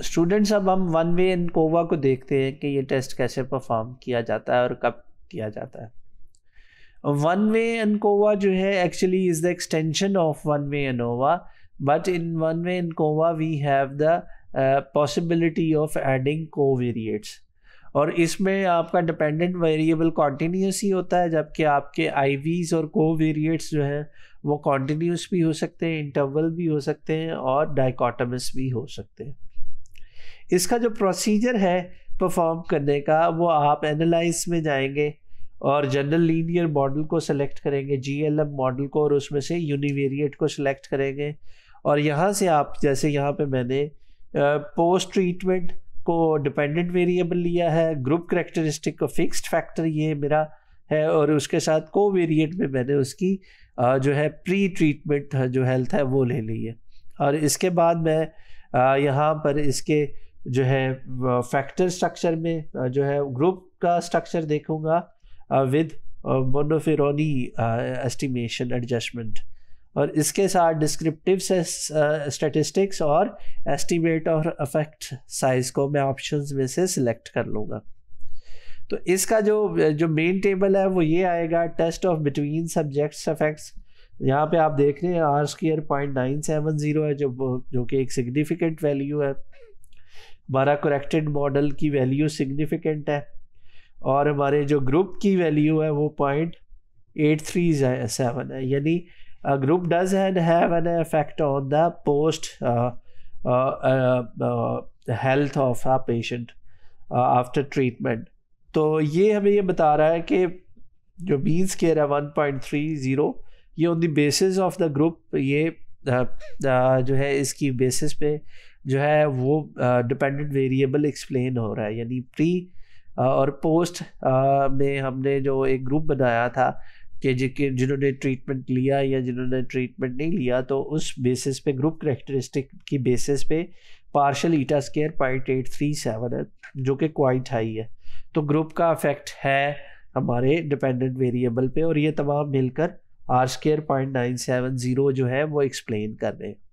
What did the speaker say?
students अब हम one way in कोवा को देखते हैं कि ये टेस्ट कैसे परफॉर्म किया जाता है और कब किया जाता है वन वे कोवा जो है actually is the extension of one way but in one way in कोवा we have the possibility of adding covariates और इसमें आपका डिपेंडेंट वेरिएबल कॉन्टीन्यूस ही होता है जबकि आपके आईवीज और कोवेरिएट्स जो हैं वो कॉन्टीन्यूस भी हो सकते हैं इंटरवल भी हो सकते हैं और डाइकोटमस भी हो सकते हैं इसका जो प्रोसीजर है परफॉर्म करने का वो आप एनालाइज में जाएंगे और जनरल लीनियर मॉडल को सिलेक्ट करेंगे जीएलएम मॉडल को और उसमें से यूनिवेरिएट को सिलेक्ट करेंगे और यहाँ से आप जैसे यहाँ पे मैंने पोस्ट ट्रीटमेंट को डिपेंडेंट वेरिएबल लिया है ग्रुप करेक्टरिस्टिक को फिक्स्ड फैक्टर ये मेरा है और उसके साथ को वेरिएट में मैंने उसकी जो है प्री ट्रीटमेंट जो हेल्थ है वो ले ली है और इसके बाद मैं यहाँ पर इसके जो है फैक्टर स्ट्रक्चर में जो है ग्रुप का स्ट्रक्चर देखूंगा विद मोनोफेरोनी एस्टिमेशन एडजस्टमेंट और इसके साथ डिस्क्रिप्टिव स्टेटिस्टिक्स और एस्टिमेट और अफेक्ट साइज को मैं ऑप्शंस में से सिलेक्ट कर लूँगा तो इसका जो जो मेन टेबल है वो ये आएगा test of between subjects effects यहाँ पे आप देख रहे हैं R square point nine seven zero है जो जो कि एक सिग्निफिकेंट वैल्यू है हमारा करेक्टेड मॉडल की वैल्यू सिग्निफिकेंट है और हमारे जो ग्रुप की वैल्यू है वो पॉइंट एट थ्री सेवन है यानी group does hand have an effect on the post health of a patient after treatment तो ये हमें ये बता रहा है कि जो मीन्स केयर है वन पॉइंट थ्री ज़ीरो ये on the basis of the group ये uh, uh, जो है इसकी बेसिस पे जो है वो डिपेंडेंट वेरिएबल एक्सप्लेन हो रहा है यानी प्री uh, और पोस्ट में हमने जो एक ग्रुप बनाया था कि जिनके जिन्होंने ट्रीटमेंट लिया या जिन्होंने ट्रीटमेंट नहीं लिया तो उस बेसिस पे ग्रुप करेक्टरिस्टिक की बेसिस पे partial eta square point eight three seven है जो कि क्वाइट हाई है तो ग्रुप का अफेक्ट है हमारे डिपेंडेंट वेरिएबल पे और ये तमाम मिलकर R square point nine seven zero जो है वो एक्सप्लेन कर रहे हैं